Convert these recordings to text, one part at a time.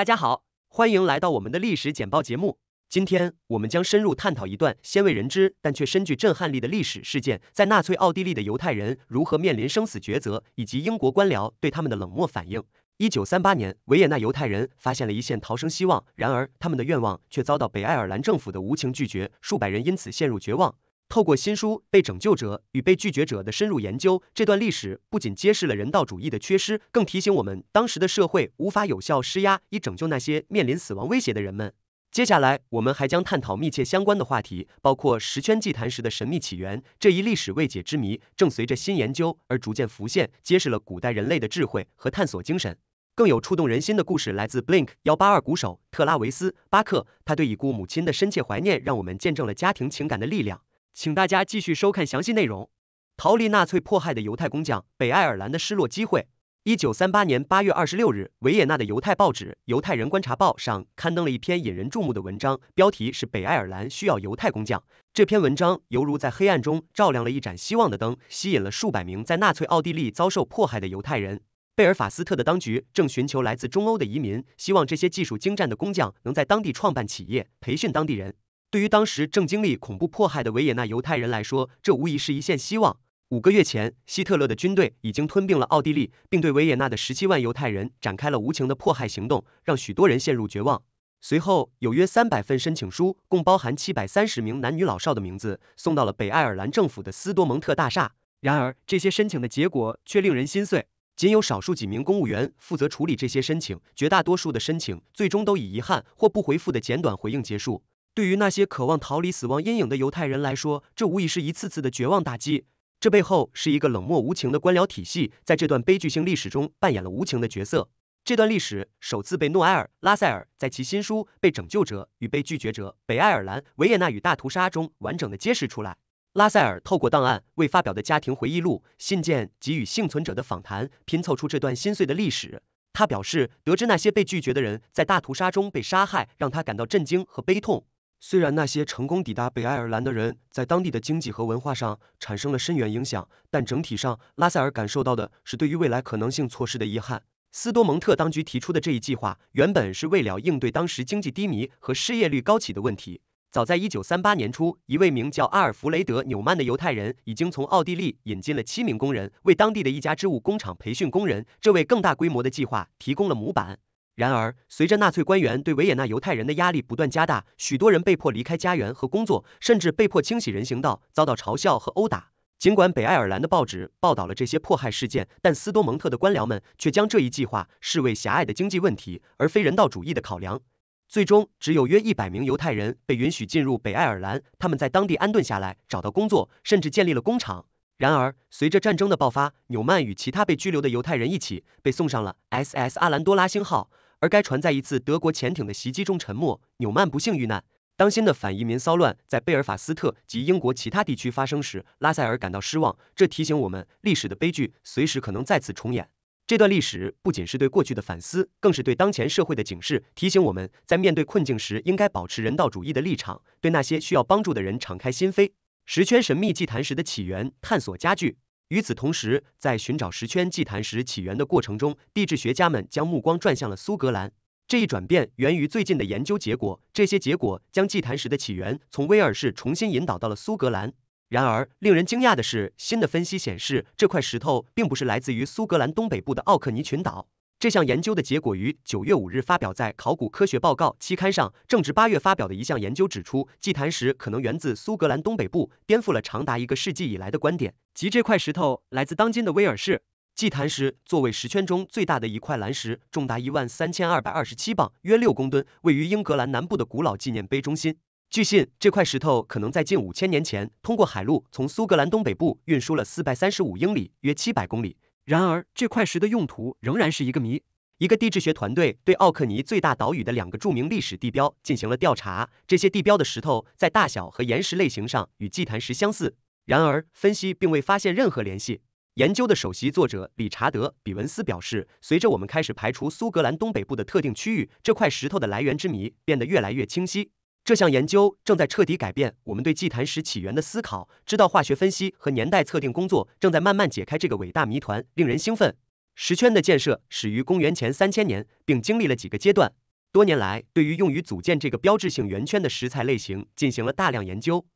大家好，欢迎来到我们的历史简报节目。今天，我们将深入探讨一段鲜为人知但却深具震撼力的历史事件：在纳粹奥地利的犹太人如何面临生死抉择，以及英国官僚对他们的冷漠反应。一九三八年，维也纳犹太人发现了一线逃生希望，然而他们的愿望却遭到北爱尔兰政府的无情拒绝，数百人因此陷入绝望。透过新书《被拯救者与被拒绝者》的深入研究，这段历史不仅揭示了人道主义的缺失，更提醒我们当时的社会无法有效施压以拯救那些面临死亡威胁的人们。接下来，我们还将探讨密切相关的话题，包括十圈祭坛时的神秘起源这一历史未解之谜，正随着新研究而逐渐浮现，揭示了古代人类的智慧和探索精神。更有触动人心的故事来自 Blink 幺八二鼓手特拉维斯·巴克，他对已故母亲的深切怀念，让我们见证了家庭情感的力量。请大家继续收看详细内容。逃离纳粹迫害的犹太工匠，北爱尔兰的失落机会。一九三八年八月二十六日，维也纳的犹太报纸《犹太人观察报》上刊登了一篇引人注目的文章，标题是《北爱尔兰需要犹太工匠》。这篇文章犹如在黑暗中照亮了一盏希望的灯，吸引了数百名在纳粹奥地利遭受迫害的犹太人。贝尔法斯特的当局正寻求来自中欧的移民，希望这些技术精湛的工匠能在当地创办企业，培训当地人。对于当时正经历恐怖迫害的维也纳犹太人来说，这无疑是一线希望。五个月前，希特勒的军队已经吞并了奥地利，并对维也纳的十七万犹太人展开了无情的迫害行动，让许多人陷入绝望。随后，有约三百份申请书，共包含七百三十名男女老少的名字，送到了北爱尔兰政府的斯多蒙特大厦。然而，这些申请的结果却令人心碎。仅有少数几名公务员负责处理这些申请，绝大多数的申请最终都以遗憾或不回复的简短回应结束。对于那些渴望逃离死亡阴影的犹太人来说，这无疑是一次次的绝望打击。这背后是一个冷漠无情的官僚体系，在这段悲剧性历史中扮演了无情的角色。这段历史首次被诺埃尔·拉塞尔在其新书《被拯救者与被拒绝者：北爱尔兰、维也纳与大屠杀》中完整的揭示出来。拉塞尔透过档案、未发表的家庭回忆录、信件及与幸存者的访谈，拼凑出这段心碎的历史。他表示，得知那些被拒绝的人在大屠杀中被杀害，让他感到震惊和悲痛。虽然那些成功抵达北爱尔兰的人在当地的经济和文化上产生了深远影响，但整体上拉塞尔感受到的是对于未来可能性错失的遗憾。斯多蒙特当局提出的这一计划，原本是为了应对当时经济低迷和失业率高企的问题。早在一九三八年初，一位名叫阿尔弗雷德纽曼的犹太人已经从奥地利引进了七名工人，为当地的一家织物工厂培训工人，这位更大规模的计划提供了模板。然而，随着纳粹官员对维也纳犹太人的压力不断加大，许多人被迫离开家园和工作，甚至被迫清洗人行道，遭到嘲笑和殴打。尽管北爱尔兰的报纸报道了这些迫害事件，但斯多蒙特的官僚们却将这一计划视为狭隘的经济问题，而非人道主义的考量。最终，只有约一百名犹太人被允许进入北爱尔兰，他们在当地安顿下来，找到工作，甚至建立了工厂。然而，随着战争的爆发，纽曼与其他被拘留的犹太人一起被送上了 SS 阿兰多拉星号。而该船在一次德国潜艇的袭击中沉没，纽曼不幸遇难。当新的反移民骚乱在贝尔法斯特及英国其他地区发生时，拉塞尔感到失望。这提醒我们，历史的悲剧随时可能再次重演。这段历史不仅是对过去的反思，更是对当前社会的警示，提醒我们在面对困境时应该保持人道主义的立场，对那些需要帮助的人敞开心扉。十圈神秘祭坛时的起源探索加剧。与此同时，在寻找石圈祭坛石起源的过程中，地质学家们将目光转向了苏格兰。这一转变源于最近的研究结果，这些结果将祭坛石的起源从威尔士重新引导到了苏格兰。然而，令人惊讶的是，新的分析显示，这块石头并不是来自于苏格兰东北部的奥克尼群岛。这项研究的结果于九月五日发表在《考古科学报告》期刊上。正值八月发表的一项研究指出，祭坛石可能源自苏格兰东北部，颠覆了长达一个世纪以来的观点，即这块石头来自当今的威尔士。祭坛石作为石圈中最大的一块蓝石，重达一万三千二百二十七磅（约六公吨），位于英格兰南部的古老纪念碑中心。据信，这块石头可能在近五千年前通过海路从苏格兰东北部运输了四百三十五英里（约七百公里）。然而，这块石的用途仍然是一个谜。一个地质学团队对奥克尼最大岛屿的两个著名历史地标进行了调查，这些地标的石头在大小和岩石类型上与祭坛石相似，然而分析并未发现任何联系。研究的首席作者理查德·比文斯表示：“随着我们开始排除苏格兰东北部的特定区域，这块石头的来源之谜变得越来越清晰。”这项研究正在彻底改变我们对祭坛石起源的思考。知道化学分析和年代测定工作正在慢慢解开这个伟大谜团，令人兴奋。石圈的建设始于公元前三千年，并经历了几个阶段。多年来，对于用于组建这个标志性圆圈的石材类型进行了大量研究。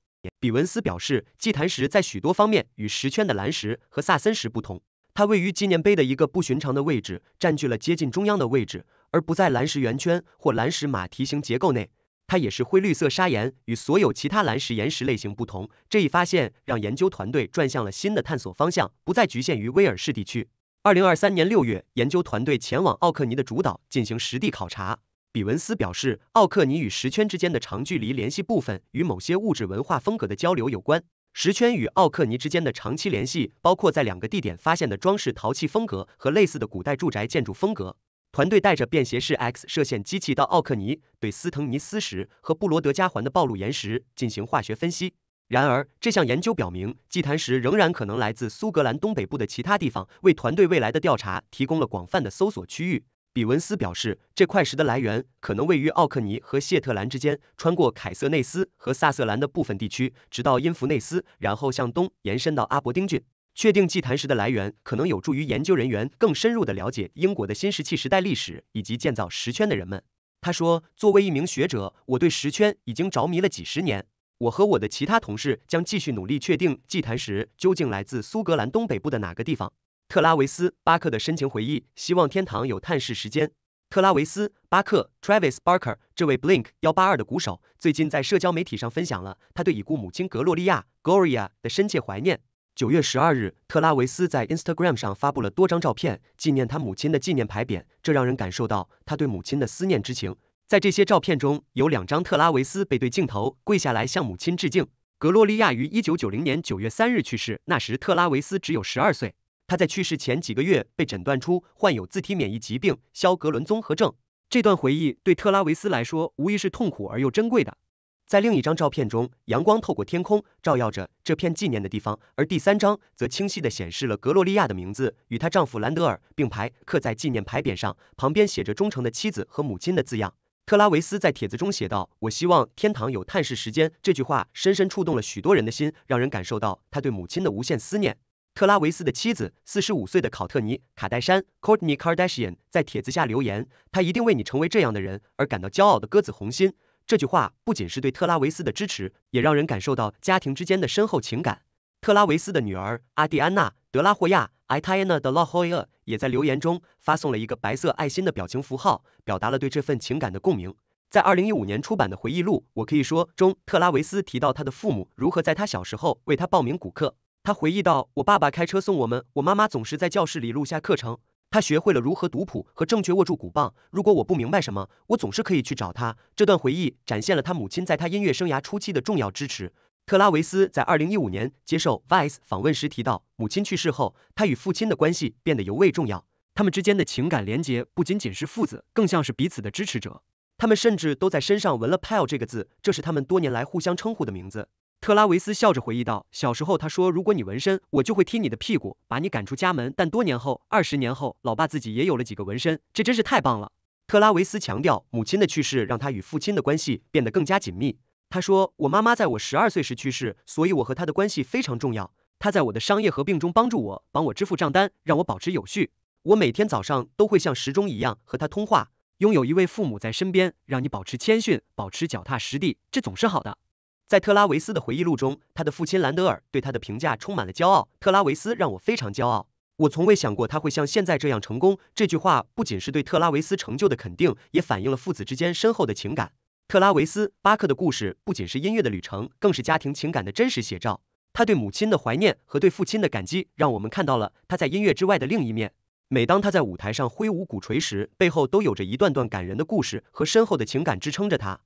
比文斯表示，祭坛石在许多方面与石圈的蓝石和萨森石不同。它位于纪念碑的一个不寻常的位置，占据了接近中央的位置，而不在蓝石圆圈或蓝石马蹄形结构内。它也是灰绿色砂岩，与所有其他蓝石岩石类型不同。这一发现让研究团队转向了新的探索方向，不再局限于威尔士地区。二零二三年六月，研究团队前往奥克尼的主岛进行实地考察。比文斯表示，奥克尼与石圈之间的长距离联系部分与某些物质文化风格的交流有关。石圈与奥克尼之间的长期联系包括在两个地点发现的装饰陶器风格和类似的古代住宅建筑风格。团队带着便携式 X 射线机器到奥克尼，对斯腾尼斯石和布罗德加环的暴露岩石进行化学分析。然而，这项研究表明，祭坛石仍然可能来自苏格兰东北部的其他地方，为团队未来的调查提供了广泛的搜索区域。比文斯表示，这块石的来源可能位于奥克尼和谢特兰之间，穿过凯瑟内斯和萨瑟兰的部分地区，直到因弗内斯，然后向东延伸到阿伯丁郡。确定祭坛石的来源，可能有助于研究人员更深入的了解英国的新石器时代历史以及建造石圈的人们。他说：“作为一名学者，我对石圈已经着迷了几十年。我和我的其他同事将继续努力确定祭坛石究竟来自苏格兰东北部的哪个地方。”特拉维斯·巴克的深情回忆：希望天堂有探视时间。特拉维斯·巴克 （Travis Barker） 这位 Blink 幺八二的鼓手，最近在社交媒体上分享了他对已故母亲格洛利亚 （Gloria） 的深切怀念。九月十二日，特拉维斯在 Instagram 上发布了多张照片，纪念他母亲的纪念牌匾，这让人感受到他对母亲的思念之情。在这些照片中，有两张特拉维斯背对镜头跪下来向母亲致敬。格洛利亚于一九九零年九月三日去世，那时特拉维斯只有十二岁。他在去世前几个月被诊断出患有自体免疫疾病——肖格伦综合症。这段回忆对特拉维斯来说，无疑是痛苦而又珍贵的。在另一张照片中，阳光透过天空照耀着这片纪念的地方，而第三张则清晰地显示了格洛利亚的名字与她丈夫兰德尔并排刻在纪念牌匾上，旁边写着忠诚的妻子和母亲的字样。特拉维斯在帖子中写道：“我希望天堂有探视时间。”这句话深深触动了许多人的心，让人感受到他对母亲的无限思念。特拉维斯的妻子四十五岁的考特尼卡戴珊 （Courtney Kardashian） 在帖子下留言：“他一定为你成为这样的人而感到骄傲的鸽子红心。”这句话不仅是对特拉维斯的支持，也让人感受到家庭之间的深厚情感。特拉维斯的女儿阿蒂安娜·德拉霍亚 i t i a n a d e l a h o y a 也在留言中发送了一个白色爱心的表情符号，表达了对这份情感的共鸣。在二零一五年出版的回忆录《我可以说》中，特拉维斯提到他的父母如何在他小时候为他报名骨课。他回忆到：“我爸爸开车送我们，我妈妈总是在教室里录下课程。”他学会了如何读谱和正确握住鼓棒。如果我不明白什么，我总是可以去找他。这段回忆展现了他母亲在他音乐生涯初期的重要支持。特拉维斯在二零一五年接受 VICE 访问时提到，母亲去世后，他与父亲的关系变得尤为重要。他们之间的情感联结不仅仅是父子，更像是彼此的支持者。他们甚至都在身上纹了 PIL 这个字，这是他们多年来互相称呼的名字。特拉维斯笑着回忆道，小时候他说如果你纹身，我就会踢你的屁股，把你赶出家门。但多年后，二十年后，老爸自己也有了几个纹身，这真是太棒了。特拉维斯强调，母亲的去世让他与父亲的关系变得更加紧密。他说，我妈妈在我十二岁时去世，所以我和她的关系非常重要。她在我的商业合并中帮助我，帮我支付账单，让我保持有序。我每天早上都会像时钟一样和她通话。拥有一位父母在身边，让你保持谦逊，保持脚踏实地，这总是好的。在特拉维斯的回忆录中，他的父亲兰德尔对他的评价充满了骄傲。特拉维斯让我非常骄傲，我从未想过他会像现在这样成功。这句话不仅是对特拉维斯成就的肯定，也反映了父子之间深厚的情感。特拉维斯·巴克的故事不仅是音乐的旅程，更是家庭情感的真实写照。他对母亲的怀念和对父亲的感激，让我们看到了他在音乐之外的另一面。每当他在舞台上挥舞鼓槌时，背后都有着一段段感人的故事和深厚的情感支撑着他。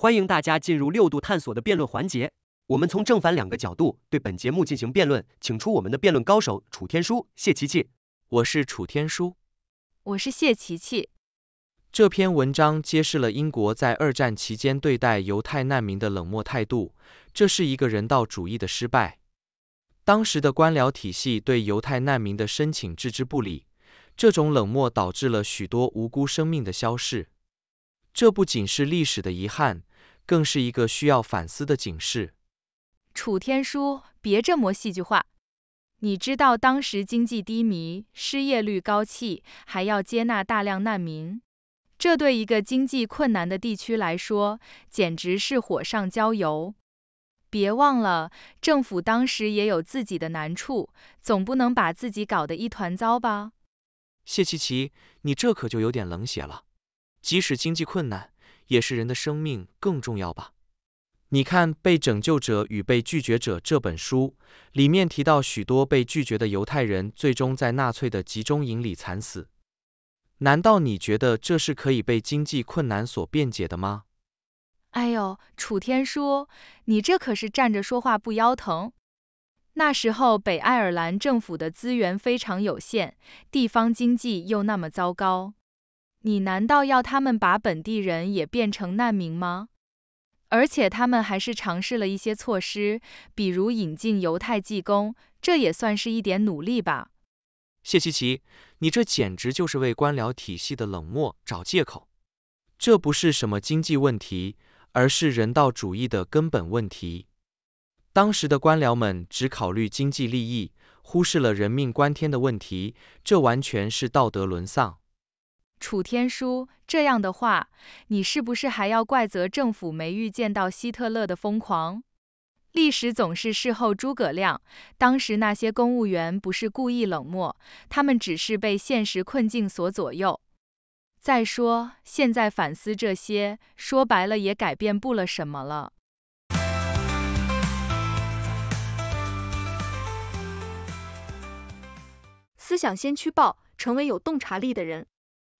欢迎大家进入六度探索的辩论环节。我们从正反两个角度对本节目进行辩论，请出我们的辩论高手楚天舒、谢琪琪。我是楚天舒，我是谢琪琪。这篇文章揭示了英国在二战期间对待犹太难民的冷漠态度，这是一个人道主义的失败。当时的官僚体系对犹太难民的申请置之不理，这种冷漠导致了许多无辜生命的消逝。这不仅是历史的遗憾。更是一个需要反思的警示。楚天舒，别这么戏剧化。你知道当时经济低迷，失业率高企，还要接纳大量难民，这对一个经济困难的地区来说，简直是火上浇油。别忘了，政府当时也有自己的难处，总不能把自己搞得一团糟吧？谢琪琪，你这可就有点冷血了。即使经济困难，也是人的生命更重要吧？你看《被拯救者与被拒绝者》这本书，里面提到许多被拒绝的犹太人最终在纳粹的集中营里惨死。难道你觉得这是可以被经济困难所辩解的吗？哎呦，楚天舒，你这可是站着说话不腰疼。那时候北爱尔兰政府的资源非常有限，地方经济又那么糟糕。你难道要他们把本地人也变成难民吗？而且他们还是尝试了一些措施，比如引进犹太技工，这也算是一点努力吧。谢奇奇，你这简直就是为官僚体系的冷漠找借口。这不是什么经济问题，而是人道主义的根本问题。当时的官僚们只考虑经济利益，忽视了人命关天的问题，这完全是道德沦丧。楚天舒，这样的话，你是不是还要怪责政府没预见到希特勒的疯狂？历史总是事后诸葛亮，当时那些公务员不是故意冷漠，他们只是被现实困境所左右。再说，现在反思这些，说白了也改变不了什么了。思想先驱报，成为有洞察力的人。